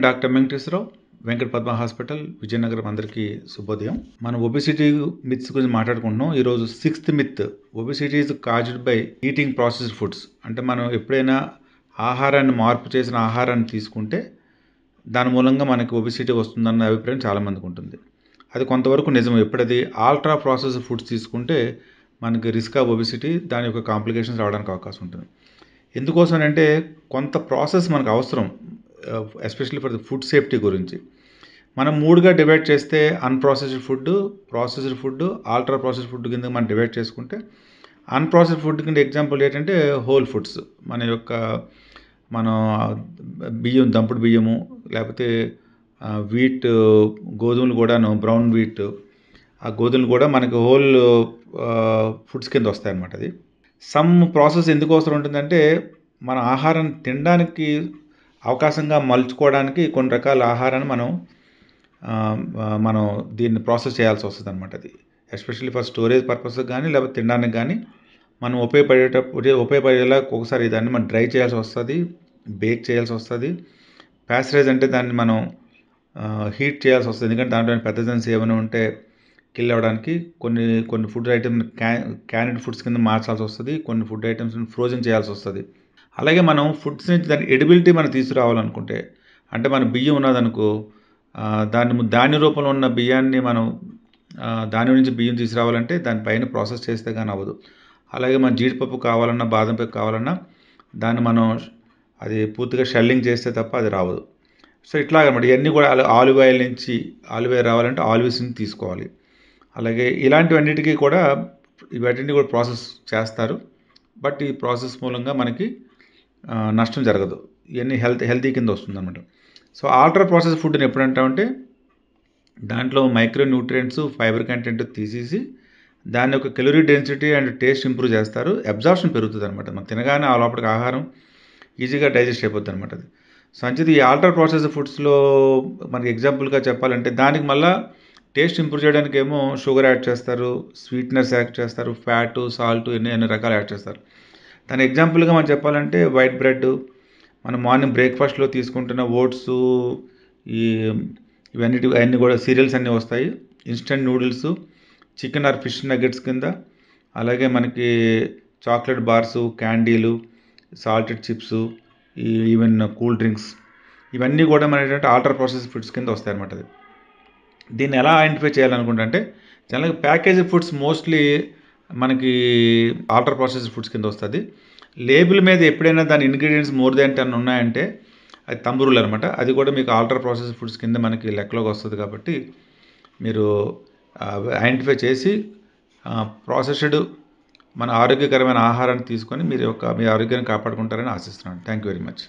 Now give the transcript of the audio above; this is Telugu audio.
నేను డాక్టర్ వెంకటేశ్వరరావు వెంకట పద్మ హాస్పిటల్ విజయనగరం అందరికీ శుభోదయం మనం ఒబిసిటీ మిత్స్ గురించి మాట్లాడుకుంటున్నాం ఈరోజు sixth myth obesity is caused by eating processed foods అంటే మనం ఎప్పుడైనా ఆహారాన్ని మార్పు చేసిన ఆహారాన్ని తీసుకుంటే దాని మూలంగా మనకి ఒబిసిటీ వస్తుందన్న అభిప్రాయం చాలామందికి ఉంటుంది అది కొంతవరకు నిజం ఎప్పుడది ఆల్ట్రా ప్రాసెస్ ఫుడ్స్ తీసుకుంటే మనకి రిస్క్ ఆఫ్ ఒబిసిటీ దాని యొక్క కాంప్లికేషన్స్ రావడానికి అవకాశం ఉంటుంది ఎందుకోసం అంటే కొంత ప్రాసెస్ మనకు అవసరం especially for the food safety గురించి మనం మూడుగా డివైడ్ చేస్తే unprocessed food processed food ultra processed food కింద మనం డివైడ్ చేసుకుంటే అన్ప్రాసెస్డ్ ఫుడ్ కింద ఎగ్జాంపుల్ ఏంటంటే హోల్ ఫుడ్స్ మన యొక్క మనం బియ్యం దంపుడు బియ్యము లేకపోతే వీట్ uh, గోధుమలు కూడాను బ్రౌన్ వీట్ ఆ గోధుమలు కూడా మనకి హోల్ ఫుడ్స్ uh, కింద వస్తాయి అనమాట అది సమ్ ప్రాసెస్ ఎందుకు అవసరం ఉంటుందంటే మన ఆహారం తినడానికి అవకాశంగా మలుచుకోవడానికి కొన్ని రకాల ఆహారాన్ని మనం మనం దీన్ని ప్రాసెస్ చేయాల్సి వస్తుంది అనమాట అది ఎస్పెషల్లీ ఫర్ స్టోరేజ్ పర్పస్కి కానీ లేకపోతే తినడానికి కానీ మనం ఉపయోగపడేటప్పుడు ఉపయోగపడేలా ఒకసారి దాన్ని మనం డ్రై చేయాల్సి వస్తుంది బేక్ చేయాల్సి వస్తుంది ప్యాసరైజ్ అంటే దాన్ని మనం హీట్ చేయాల్సి వస్తుంది ఎందుకంటే దాంట్లో పెద్దజన్స్ ఏమైనా ఉంటే కిల్ అవ్వడానికి కొన్ని కొన్ని food items can canned foods కింద మార్చాల్సి వస్తుంది కొన్ని ఫుడ్ ఐటమ్స్ని ఫ్రోజన్ చేయాల్సి వస్తుంది అలాగే మనం ఫుడ్స్ నుంచి దాని ఎడిబిలిటీ మనం తీసుకురావాలనుకుంటే అంటే మన బియ్యం ఉన్నదనుకో దాన్ని ధాన్య రూపంలో ఉన్న బియ్యాన్ని మనం దాని నుంచి బియ్యం తీసుకురావాలంటే దానిపైన ప్రాసెస్ చేస్తే కానీ అవ్వదు అలాగే మన జీడిపప్పు కావాలన్నా బాదం పప్పు కావాలన్నా దాన్ని మనం అది పూర్తిగా షెల్లింగ్ చేస్తే తప్ప అది రావదు సో అనమాట ఇవన్నీ కూడా ఆలివ్ ఆయిల్ నుంచి ఆలివ్ ఆయిల్ రావాలంటే ఆలివ్స్ నుంచి తీసుకోవాలి అలాగే ఇలాంటివన్నిటికీ కూడా ఇవన్నీ కూడా ప్రాసెస్ చేస్తారు బట్ ఈ ప్రాసెస్ మూలంగా మనకి నష్టం జరగదు ఇవన్నీ హెల్త్ హెల్తీ కింద వస్తుందన్నమాట సో ఆల్ట్రా ప్రాసెస్ ఫుడ్ని ఎప్పుడు అంటామంటే దాంట్లో మైక్రో న్యూట్రియంట్స్ ఫైబర్ కంటెంట్ తీసేసి దాని యొక్క calorie density and taste improve చేస్తారు అబ్జార్షన్ పెరుగుతుంది అనమాట మనం తినగానే ఆ లోపలికి ఆహారం ఈజీగా డైజెస్ట్ అయిపోద్ది అనమాట అది సంచిత ఈ ఆల్ట్రా ప్రాసెస్ ఫుడ్స్లో మనకి ఎగ్జాంపుల్గా చెప్పాలంటే దానికి మళ్ళీ టేస్ట్ ఇంప్రూవ్ చేయడానికి ఏమో షుగర్ యాడ్ చేస్తారు స్వీట్నెస్ యాడ్ చేస్తారు ఫ్యాటు సాల్ట్ ఎన్ని ఎన్ని రకాలు యాడ్ చేస్తారు దాని ఎగ్జాంపుల్గా మనం చెప్పాలంటే వైట్ బ్రెడ్ మనం మార్నింగ్ బ్రేక్ఫాస్ట్లో తీసుకుంటున్న ఓట్స్ ఈ ఇవన్నిటి అన్నీ కూడా సీరియల్స్ అన్నీ వస్తాయి instant noodles chicken or fish nuggets కింద అలాగే మనకి చాక్లెట్ బార్స్ క్యాండీలు salted chips even cool drinks ఇవన్నీ కూడా మన ఏంటంటే ఆల్టర్ ప్రాసెస్ ఫుడ్స్ కింద వస్తాయి అనమాట అది దీన్ని ఎలా ఐడెంటిఫై చేయాలనుకుంటే అంటే జనరల్గా ప్యాకేజ్ ఫుడ్స్ మోస్ట్లీ మనకి ఆల్టర్ ప్రాసెస్ ఫుడ్స్ కింద వస్తుంది లేబుల్ మీద ఎప్పుడైనా దాని ఇంగ్రీడియంట్స్ మోర్ దాన్ టెన్ ఉన్నాయంటే అది తంబురులు అనమాట అది కూడా మీకు ఆల్టర్ ప్రాసెస్ ఫుడ్స్ కింద మనకి లెక్కలోకి వస్తుంది కాబట్టి మీరు ఐడెంటిఫై చేసి ప్రాసెస్డ్ మన ఆరోగ్యకరమైన ఆహారాన్ని తీసుకొని మీరు యొక్క మీ ఆరోగ్యాన్ని కాపాడుకుంటారని ఆశిస్తున్నాను థ్యాంక్ యూ వెరీ మచ్